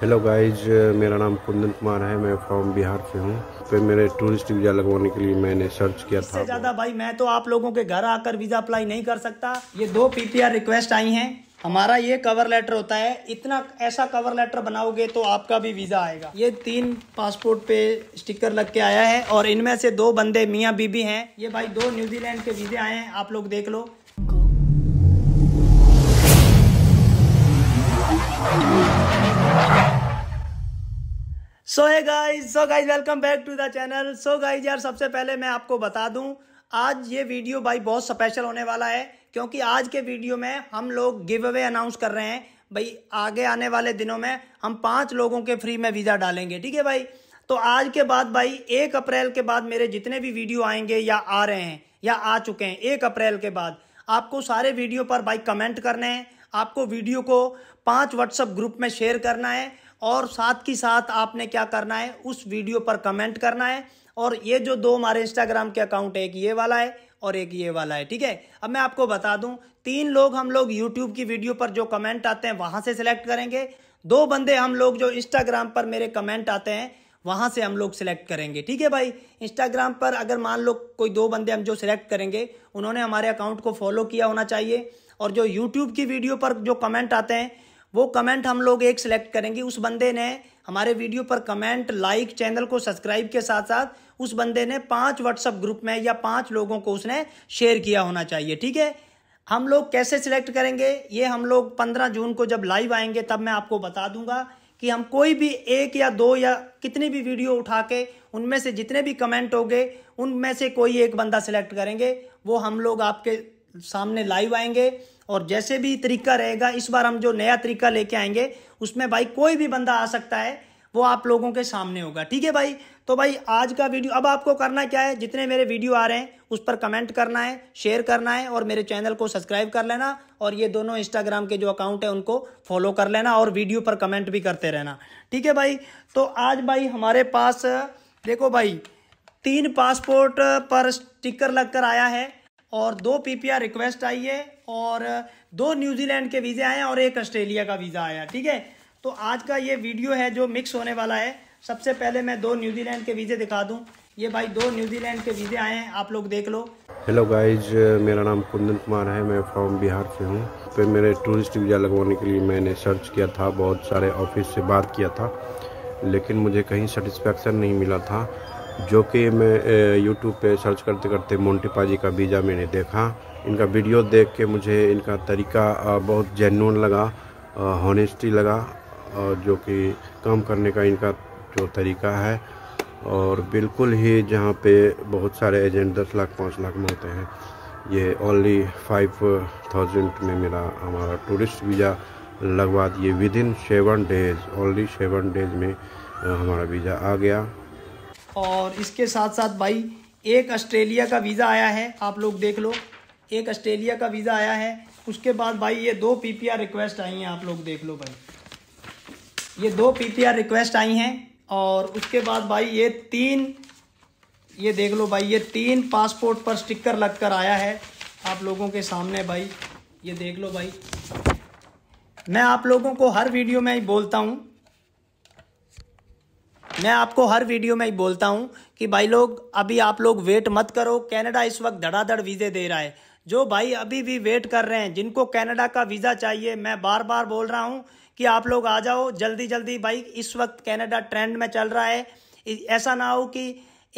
hello guys uh, मेरा नाम कुंदन कुमार है मैं फ्रॉम बिहार से हूँ पे मेरे टूरिस्ट वीज़ा लगवाने के लिए मैंने सर्च किया था ज़्यादा भाई मैं तो आप लोगों के घर आकर वीज़ा अप्लाई नहीं कर सकता ये दो पीपीआर रिक्वेस्ट आई हैं हमारा ये कवर लेटर होता है इतना ऐसा कवर लेटर बनाओगे तो आपका भी वीज़ा आएगा ये तीन पासपोर्ट पे स्टिकर लग के आया है और इनमें से दो बंदे मियाँ बीबी हैं ये भाई दो न्यूजीलैंड के वीज़े आए हैं आप लोग देख लो सो है guys so guys welcome back to the channel so guys यार सबसे पहले मैं आपको बता दूं आज ये वीडियो भाई बहुत स्पेशल होने वाला है क्योंकि आज के वीडियो में हम लोग गिव अवे अनाउंस कर रहे हैं भाई आगे आने वाले दिनों में हम पांच लोगों के फ्री में वीज़ा डालेंगे ठीक है भाई तो आज के बाद भाई एक अप्रैल के बाद मेरे जितने भी वीडियो आएंगे या आ रहे हैं या आ चुके हैं एक अप्रैल के बाद आपको सारे वीडियो पर भाई कमेंट करने हैं आपको वीडियो को पांच व्हाट्सएप ग्रुप में शेयर करना है और साथ ही साथ आपने क्या करना है उस वीडियो पर कमेंट करना है और ये जो दो हमारे इंस्टाग्राम के अकाउंट एक ये वाला है और एक ये वाला है ठीक है अब मैं आपको बता दूं तीन लोग हम लोग यूट्यूब की वीडियो पर जो कमेंट आते हैं वहां से सिलेक्ट करेंगे दो बंदे हम लोग जो इंस्टाग्राम पर मेरे कमेंट आते हैं वहां से हम लोग सिलेक्ट करेंगे ठीक है भाई इंस्टाग्राम पर अगर मान लो कोई दो बंदे हम जो सिलेक्ट करेंगे उन्होंने हमारे अकाउंट को फॉलो किया होना चाहिए और जो यूट्यूब की वीडियो पर जो कमेंट आते हैं वो कमेंट हम लोग एक सिलेक्ट करेंगे उस बंदे ने हमारे वीडियो पर कमेंट लाइक चैनल को सब्सक्राइब के साथ साथ उस बंदे ने पांच व्हाट्सएप ग्रुप में या पांच लोगों को उसने शेयर किया होना चाहिए ठीक है हम लोग कैसे सिलेक्ट करेंगे ये हम लोग पंद्रह जून को जब लाइव आएंगे तब मैं आपको बता दूंगा कि हम कोई भी एक या दो या कितनी भी वीडियो उठा के उनमें से जितने भी कमेंट हो गए उनमें से कोई एक बंदा सिलेक्ट करेंगे वो हम लोग आपके सामने लाइव आएंगे और जैसे भी तरीका रहेगा इस बार हम जो नया तरीका लेके आएंगे उसमें भाई कोई भी बंदा आ सकता है वो आप लोगों के सामने होगा ठीक है भाई तो भाई आज का वीडियो अब आपको करना क्या है जितने मेरे वीडियो आ रहे हैं उस पर कमेंट करना है शेयर करना है और मेरे चैनल को सब्सक्राइब कर लेना और ये दोनों इंस्टाग्राम के जो अकाउंट है उनको फॉलो कर लेना और वीडियो पर कमेंट भी करते रहना ठीक है भाई तो आज भाई हमारे पास देखो भाई तीन पासपोर्ट पर स्टिकर लग कर आया है और दो पीपीआर रिक्वेस्ट आई है और दो न्यूजीलैंड के वीज़े आए हैं और एक ऑस्ट्रेलिया का वीज़ा आया ठीक है तो आज का ये वीडियो है जो मिक्स होने वाला है सबसे पहले मैं दो न्यूजीलैंड के वीज़े दिखा दूँ ये भाई दो न्यूजीलैंड के वीज़े आए हैं आप लोग देख लो हेलो गाइज मेरा नाम कुंदन कुमार है मैं फ्रॉम बिहार से हूँ पे तो मेरे टूरिस्ट वीज़ा लगवाने के लिए मैंने सर्च किया था बहुत सारे ऑफिस से बात किया था लेकिन मुझे कहीं सेटिस्फेक्शन नहीं मिला था जो कि मैं यूट्यूब पे सर्च करते करते मोन्टी पाजी का वीज़ा मैंने देखा इनका वीडियो देख के मुझे इनका तरीका बहुत जेनून लगा हॉनेस्टी लगा और जो कि काम करने का इनका जो तरीका है और बिल्कुल ही जहाँ पे बहुत सारे एजेंट दस लाख पाँच लाख में होते हैं ये ओनली फाइव थाउजेंड में मेरा हमारा टूरिस्ट वीज़ा लगवा दिए within seven days only seven days में हमारा वीज़ा आ गया और इसके साथ साथ भाई एक ऑस्ट्रेलिया का वीज़ा आया है आप लोग देख लो एक ऑस्ट्रेलिया का वीज़ा आया है उसके बाद भाई ये दो पीपीआर रिक्वेस्ट आई हैं आप लोग देख लो भाई ये दो पीपीआर रिक्वेस्ट आई हैं और उसके बाद भाई ये तीन ये देख लो भाई ये तीन पासपोर्ट पर स्टिकर लग कर आया है आप लोगों के सामने भाई ये देख लो भाई मैं आप लोगों को हर वीडियो में ही बोलता हूँ मैं आपको हर वीडियो में ही बोलता हूँ कि भाई लोग अभी आप लोग वेट मत करो कनाडा इस वक्त धड़ाधड़ वीज़े दे रहा है जो भाई अभी भी वेट कर रहे हैं जिनको कनाडा का वीज़ा चाहिए मैं बार बार बोल रहा हूँ कि आप लोग आ जाओ जल्दी जल्दी भाई इस वक्त कनाडा ट्रेंड में चल रहा है ऐसा ना हो कि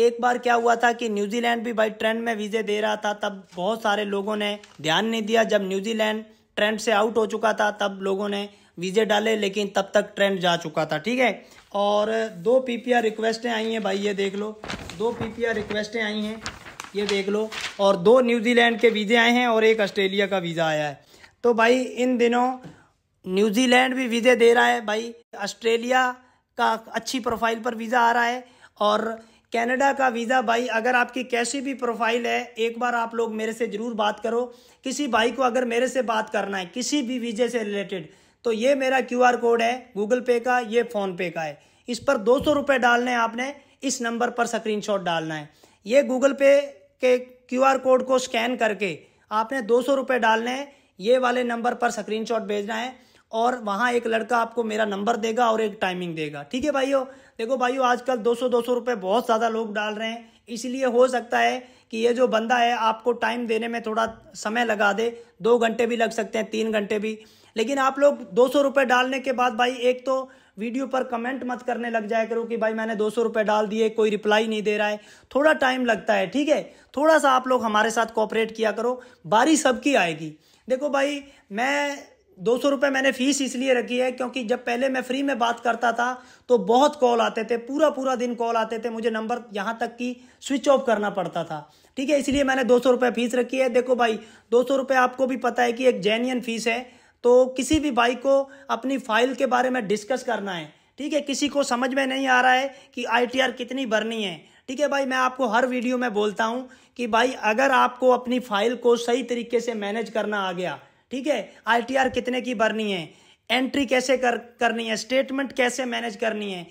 एक बार क्या हुआ था कि न्यूजीलैंड भी भाई ट्रेंड में वीज़े दे रहा था तब बहुत सारे लोगों ने ध्यान नहीं दिया जब न्यूजीलैंड ट्रेंड से आउट हो चुका था तब लोगों ने वीजे डाले लेकिन तब तक ट्रेंड जा चुका था ठीक है और दो पीपीआर रिक्वेस्टें आई हैं भाई ये देख लो दो पीपीआर रिक्वेस्टें आई हैं ये देख लो और दो न्यूजीलैंड के वीज़े आए हैं और एक ऑस्ट्रेलिया का वीज़ा आया है तो भाई इन दिनों न्यूजीलैंड भी वीज़े दे रहा है भाई ऑस्ट्रेलिया का अच्छी प्रोफाइल पर वीज़ा आ रहा है और कनाडा का वीज़ा भाई अगर आपकी कैसी भी प्रोफाइल है एक बार आप लोग मेरे से ज़रूर बात करो किसी भाई को अगर मेरे से बात करना है किसी भी वीज़े से रिलेटेड तो ये मेरा क्यू आर कोड है गूगल पे का ये फ़ोनपे का है इस पर दो सौ रुपये डालने आपने इस नंबर पर शॉट डालना है ये गूगल पे के क्यू आर कोड को स्कैन करके आपने दो सौ रुपये डालने हैं ये वाले नंबर पर शॉट भेजना है और वहाँ एक लड़का आपको मेरा नंबर देगा और एक टाइमिंग देगा ठीक है भाइयों देखो भाइयों आजकल 200 200 रुपए बहुत ज़्यादा लोग डाल रहे हैं इसलिए हो सकता है कि ये जो बंदा है आपको टाइम देने में थोड़ा समय लगा दे दो घंटे भी लग सकते हैं तीन घंटे भी लेकिन आप लोग दो सौ रुपये डालने के बाद भाई एक तो वीडियो पर कमेंट मत करने लग जाया करो कि भाई मैंने दो सौ रुपये डाल दिए कोई रिप्लाई नहीं दे रहा है थोड़ा टाइम लगता है ठीक है थोड़ा सा आप लोग हमारे साथ कॉपरेट किया करो बारी सबकी आएगी देखो भाई मैं दो सौ रुपये मैंने फीस इसलिए रखी है क्योंकि जब पहले मैं फ्री में बात करता था तो बहुत कॉल आते थे पूरा पूरा दिन कॉल आते थे मुझे नंबर यहाँ तक कि स्विच ऑफ करना पड़ता था ठीक है इसलिए मैंने दो सौ रुपये फीस रखी है देखो भाई दो सौ रुपये आपको भी पता है कि एक जेन्यन फीस है तो किसी भी भाई को अपनी फाइल के बारे में डिस्कस करना है ठीक है किसी को समझ में नहीं आ रहा है कि आर कितनी भरनी है ठीक है भाई मैं आपको हर वीडियो में बोलता हूँ कि भाई अगर आपको अपनी फाइल को सही तरीके से मैनेज करना आ गया ठीक है आईटीआर कितने की भरनी है एंट्री कैसे कर करनी है स्टेटमेंट कैसे मैनेज करनी है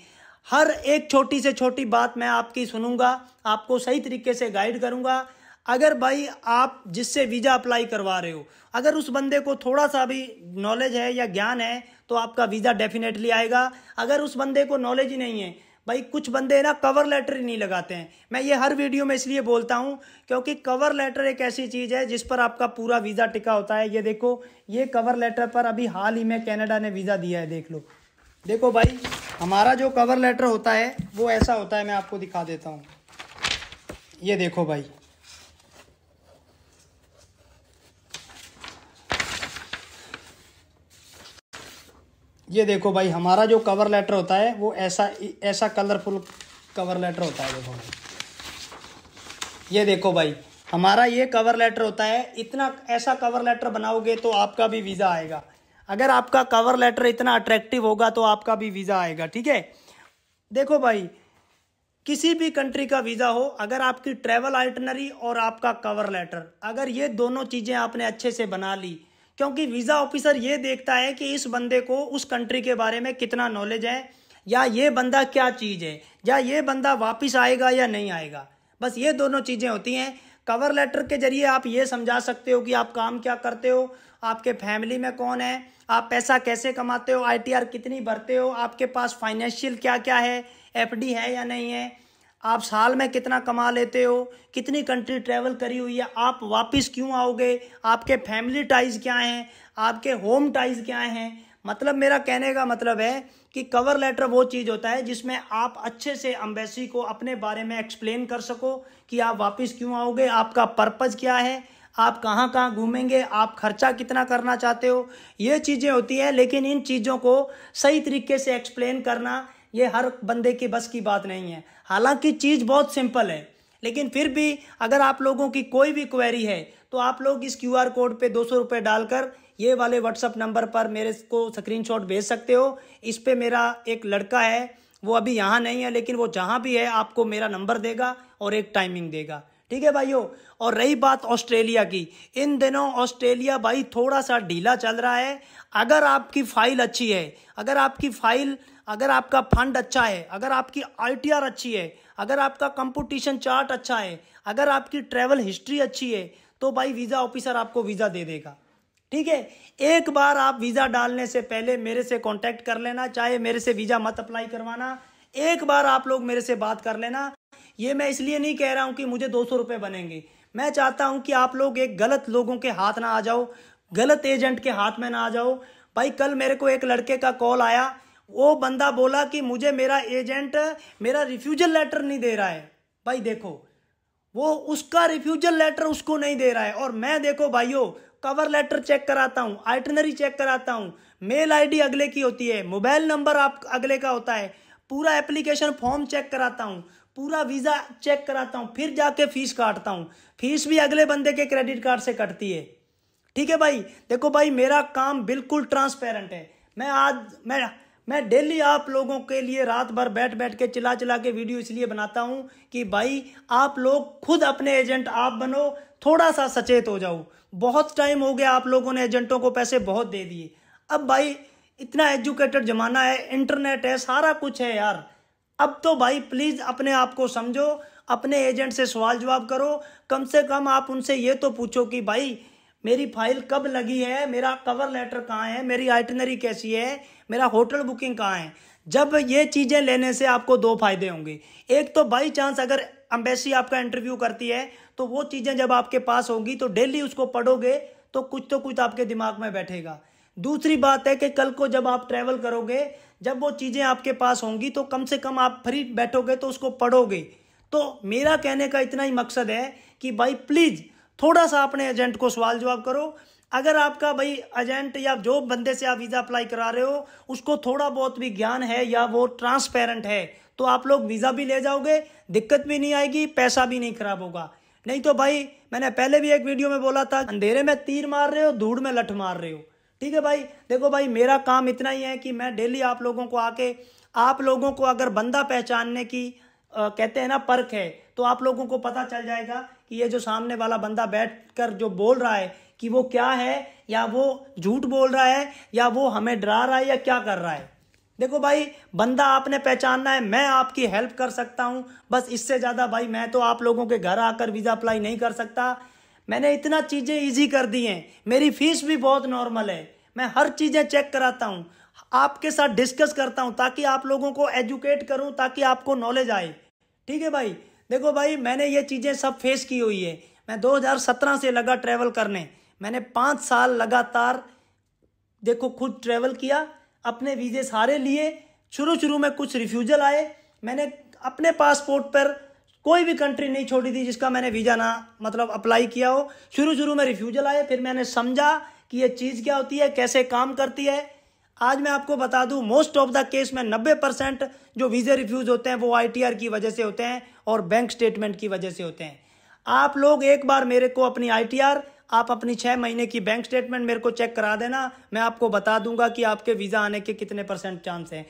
हर एक छोटी से छोटी बात मैं आपकी सुनूंगा आपको सही तरीके से गाइड करूंगा अगर भाई आप जिससे वीज़ा अप्लाई करवा रहे हो अगर उस बंदे को थोड़ा सा भी नॉलेज है या ज्ञान है तो आपका वीज़ा डेफिनेटली आएगा अगर उस बंदे को नॉलेज ही नहीं है भाई कुछ बंदे ना कवर लेटर ही नहीं लगाते हैं मैं ये हर वीडियो में इसलिए बोलता हूँ क्योंकि कवर लेटर एक ऐसी चीज़ है जिस पर आपका पूरा वीज़ा टिका होता है ये देखो ये कवर लेटर पर अभी हाल ही में कैनेडा ने वीज़ा दिया है देख लो देखो भाई हमारा जो कवर लेटर होता है वो ऐसा होता है मैं आपको दिखा देता हूँ ये देखो भाई ये देखो भाई हमारा जो कवर लेटर होता है वो ऐसा ऐसा कलरफुल कवर लेटर होता है देखो ये देखो भाई हमारा ये कवर लेटर होता है इतना ऐसा कवर लेटर बनाओगे तो आपका भी वीज़ा आएगा अगर आपका कवर लेटर इतना अट्रैक्टिव होगा तो आपका भी वीज़ा आएगा ठीक है देखो भाई किसी भी कंट्री का वीज़ा हो अगर आपकी ट्रैवल आइटनरी और आपका कवर लेटर अगर ये दोनों चीज़ें आपने अच्छे से बना ली क्योंकि वीज़ा ऑफिसर ये देखता है कि इस बंदे को उस कंट्री के बारे में कितना नॉलेज है या ये बंदा क्या चीज़ है या ये बंदा वापस आएगा या नहीं आएगा बस ये दोनों चीज़ें होती हैं कवर लेटर के जरिए आप ये समझा सकते हो कि आप काम क्या करते हो आपके फैमिली में कौन है आप पैसा कैसे कमाते हो आईटीआर कितनी भरते हो आपके पास फाइनेंशियल क्या क्या है एफडी है या नहीं है आप साल में कितना कमा लेते हो कितनी कंट्री ट्रैवल करी हुई है आप वापस क्यों आओगे आपके फैमिली टाइज क्या हैं आपके होम टाइज क्या हैं मतलब मेरा कहने का मतलब है कि कवर लेटर वो चीज़ होता है जिसमें आप अच्छे से अम्बेसी को अपने बारे में एक्सप्लेन कर सको कि आप वापस क्यों आओगे आपका पर्पज़ क्या है आप कहाँ कहाँ घूमेंगे आप खर्चा कितना करना चाहते हो ये चीज़ें होती हैं लेकिन इन चीज़ों को सही तरीके से एक्सप्लेन करना ये हर बंदे की बस की बात नहीं है हालांकि चीज़ बहुत सिंपल है लेकिन फिर भी अगर आप लोगों की कोई भी क्वेरी है तो आप लोग इस क्यू आर कोड पर दो सौ रुपये डालकर ये वाले व्हाट्सअप नंबर पर मेरे को स्क्रीनशॉट भेज सकते हो इस पर मेरा एक लड़का है वो अभी यहाँ नहीं है लेकिन वो जहाँ भी है आपको मेरा नंबर देगा और एक टाइमिंग देगा ठीक है भाइयों और रही बात ऑस्ट्रेलिया की इन दिनों ऑस्ट्रेलिया भाई थोड़ा सा ढीला चल रहा है अगर आपकी फाइल अच्छी है अगर आपकी फाइल अगर आपका फंड अच्छा है अगर आपकी आईटीआर अच्छी है अगर आपका कंपटीशन चार्ट अच्छा है अगर आपकी ट्रैवल हिस्ट्री अच्छी है तो भाई वीज़ा ऑफिसर आपको वीज़ा दे देगा ठीक है एक बार आप वीज़ा डालने से पहले मेरे से कॉन्टैक्ट कर लेना चाहे मेरे से वीज़ा मत अप्लाई करवाना एक बार आप लोग मेरे से बात कर लेना ये मैं इसलिए नहीं कह रहा हूँ कि मुझे दो सौ बनेंगे मैं चाहता हूँ कि आप लोग एक गलत लोगों के हाथ ना आ जाओ गलत एजेंट के हाथ में ना आ जाओ भाई कल मेरे को एक लड़के का कॉल आया वो बंदा बोला कि मुझे मेरा एजेंट मेरा रिफ्यूजल लेटर नहीं दे रहा है भाई देखो वो उसका रिफ्यूजल लेटर उसको नहीं दे रहा है और मैं देखो भाइयों कवर लेटर चेक कराता हूँ आइटनरी चेक कराता हूँ मेल आईडी अगले की होती है मोबाइल नंबर आप अगले का होता है पूरा एप्लीकेशन फॉर्म चेक कराता हूँ पूरा वीज़ा चेक कराता हूँ फिर जाके फीस काटता हूँ फीस भी अगले बंदे के क्रेडिट कार्ड से कटती है ठीक है भाई देखो भाई मेरा काम बिल्कुल ट्रांसपेरेंट है मैं आज मैं मैं डेली आप लोगों के लिए रात भर बैठ बैठ के चिल्ला चिल्ला के वीडियो इसलिए बनाता हूँ कि भाई आप लोग खुद अपने एजेंट आप बनो थोड़ा सा सचेत हो जाओ बहुत टाइम हो गया आप लोगों ने एजेंटों को पैसे बहुत दे दिए अब भाई इतना एजुकेटेड ज़माना है इंटरनेट है सारा कुछ है यार अब तो भाई प्लीज़ अपने आप को समझो अपने एजेंट से सवाल जवाब करो कम से कम आप उनसे ये तो पूछो कि भाई मेरी फाइल कब लगी है मेरा कवर लेटर कहाँ है मेरी आइटनरी कैसी है मेरा होटल बुकिंग कहाँ है जब ये चीज़ें लेने से आपको दो फायदे होंगे एक तो बाई चांस अगर अम्बेसी आपका इंटरव्यू करती है तो वो चीज़ें जब आपके पास होंगी तो डेली उसको पढ़ोगे तो कुछ तो कुछ आपके दिमाग में बैठेगा दूसरी बात है कि कल को जब आप ट्रैवल करोगे जब वो चीज़ें आपके पास होंगी तो कम से कम आप फ्री बैठोगे तो उसको पढ़ोगे तो मेरा कहने का इतना ही मकसद है कि भाई प्लीज़ थोड़ा सा अपने एजेंट को सवाल जवाब करो अगर आपका भाई एजेंट या जो बंदे से आप वीज़ा अप्लाई करा रहे हो उसको थोड़ा बहुत भी ज्ञान है या वो ट्रांसपेरेंट है तो आप लोग वीज़ा भी ले जाओगे दिक्कत भी नहीं आएगी पैसा भी नहीं खराब होगा नहीं तो भाई मैंने पहले भी एक वीडियो में बोला था अंधेरे में तीर मार रहे हो धूड़ में लठ मार रहे हो ठीक है भाई देखो भाई मेरा काम इतना ही है कि मैं डेली आप लोगों को आके आप लोगों को अगर बंदा पहचानने की आ, कहते हैं ना परख है तो आप लोगों को पता चल जाएगा कि ये जो सामने वाला बंदा बैठ कर जो बोल रहा है कि वो क्या है या वो झूठ बोल रहा है या वो हमें डरा रहा है या क्या कर रहा है देखो भाई बंदा आपने पहचानना है मैं आपकी हेल्प कर सकता हूं बस इससे ज़्यादा भाई मैं तो आप लोगों के घर आकर वीज़ा अप्लाई नहीं कर सकता मैंने इतना चीज़ें इजी कर दी हैं मेरी फीस भी बहुत नॉर्मल है मैं हर चीज़ें चेक कराता हूँ आपके साथ डिस्कस करता हूँ ताकि आप लोगों को एजुकेट करूँ ताकि आपको नॉलेज आए ठीक है भाई देखो भाई मैंने ये चीज़ें सब फेस की हुई है मैं 2017 से लगा ट्रैवल करने मैंने पाँच साल लगातार देखो खुद ट्रैवल किया अपने वीज़े सारे लिए शुरू शुरू में कुछ रिफ्यूज़ल आए मैंने अपने पासपोर्ट पर कोई भी कंट्री नहीं छोड़ी थी जिसका मैंने वीज़ा ना मतलब अप्लाई किया हो शुरू शुरू में रिफ्यूजल आए फिर मैंने समझा कि ये चीज़ क्या होती है कैसे काम करती है आज मैं आपको बता दूं मोस्ट ऑफ द केस में 90 परसेंट जो वीज़े रिफ्यूज होते हैं वो आईटीआर की वजह से होते हैं और बैंक स्टेटमेंट की वजह से होते हैं आप लोग एक बार मेरे को अपनी आईटीआर आप अपनी छः महीने की बैंक स्टेटमेंट मेरे को चेक करा देना मैं आपको बता दूंगा कि आपके वीज़ा आने के कितने परसेंट चांस हैं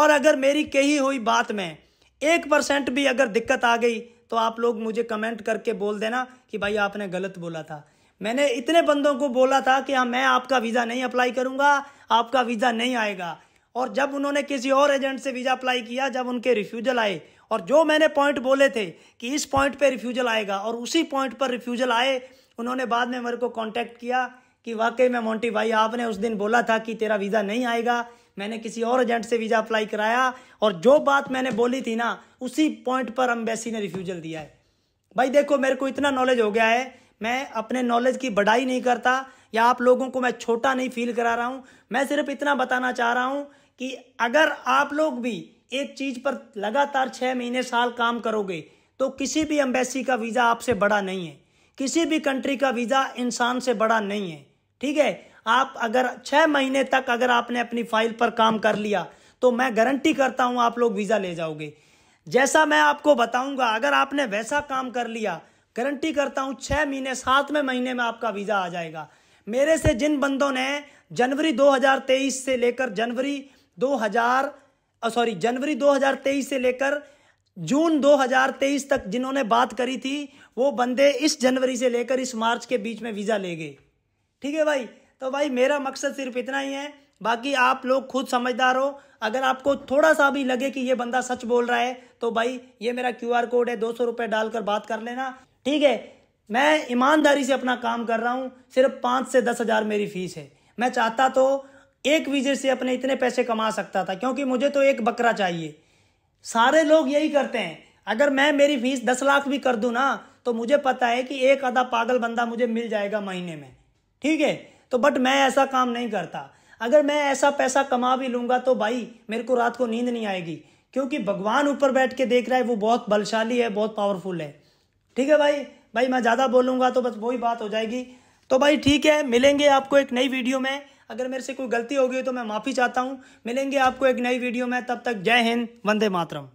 और अगर मेरी कही हुई बात में एक परसेंट भी अगर दिक्कत आ गई तो आप लोग मुझे कमेंट करके बोल देना कि भाई आपने गलत बोला था मैंने इतने बंदों को बोला था कि हाँ मैं आपका वीज़ा नहीं अप्लाई करूंगा आपका वीज़ा नहीं आएगा और जब उन्होंने किसी और एजेंट से वीज़ा अप्लाई किया जब उनके रिफ्यूज़ल आए और जो मैंने पॉइंट बोले थे कि इस पॉइंट पे रिफ्यूज़ल आएगा और उसी पॉइंट पर रिफ्यूज़ल आए उन्होंने बाद में मेरे को कांटेक्ट किया कि वाकई में मोंटी भाई आपने उस दिन बोला था कि तेरा वीज़ा नहीं आएगा मैंने किसी और एजेंट से वीज़ा अप्लाई कराया और जो बात मैंने बोली थी ना उसी पॉइंट पर अम्बेसी ने रिफ्यूज़ल दिया है भाई देखो मेरे को इतना नॉलेज हो गया है मैं अपने नॉलेज की बढ़ाई नहीं करता या आप लोगों को मैं छोटा नहीं फील करा रहा हूँ मैं सिर्फ इतना बताना चाह रहा हूँ कि अगर आप लोग भी एक चीज़ पर लगातार छः महीने साल काम करोगे तो किसी भी अम्बेसी का वीज़ा आपसे बड़ा नहीं है किसी भी कंट्री का वीज़ा इंसान से बड़ा नहीं है ठीक है आप अगर छः महीने तक अगर आपने अपनी फाइल पर काम कर लिया तो मैं गारंटी करता हूँ आप लोग वीज़ा ले जाओगे जैसा मैं आपको बताऊँगा अगर आपने वैसा काम कर लिया गारंटी करता हूँ छः महीने सातवें महीने में आपका वीज़ा आ जाएगा मेरे से जिन बंदों ने जनवरी 2023 से लेकर जनवरी 2000 सॉरी जनवरी 2023 से लेकर जून 2023 तक जिन्होंने बात करी थी वो बंदे इस जनवरी से लेकर इस मार्च के बीच में वीज़ा ले गए ठीक है भाई तो भाई मेरा मकसद सिर्फ इतना ही है बाकी आप लोग खुद समझदार हो अगर आपको थोड़ा सा भी लगे कि ये बंदा सच बोल रहा है तो भाई ये मेरा क्यू आर कोड है दो सौ रुपये डालकर बात कर लेना ठीक है मैं ईमानदारी से अपना काम कर रहा हूँ सिर्फ पाँच से दस हज़ार मेरी फीस है मैं चाहता तो एक विजिट से अपने इतने पैसे कमा सकता था क्योंकि मुझे तो एक बकरा चाहिए सारे लोग यही करते हैं अगर मैं मेरी फीस दस लाख भी कर दूँ ना तो मुझे पता है कि एक आधा पागल बंदा मुझे मिल जाएगा महीने में ठीक है तो बट मैं ऐसा काम नहीं करता अगर मैं ऐसा पैसा कमा भी लूंगा तो भाई मेरे को रात को नींद नहीं आएगी क्योंकि भगवान ऊपर बैठ के देख रहा है वो बहुत बलशाली है बहुत पावरफुल है ठीक है भाई भाई मैं ज़्यादा बोलूँगा तो बस वही बात हो जाएगी तो भाई ठीक है मिलेंगे आपको एक नई वीडियो में अगर मेरे से कोई गलती हो गई तो मैं माफ़ी चाहता हूँ मिलेंगे आपको एक नई वीडियो में तब तक जय हिंद वंदे मातरम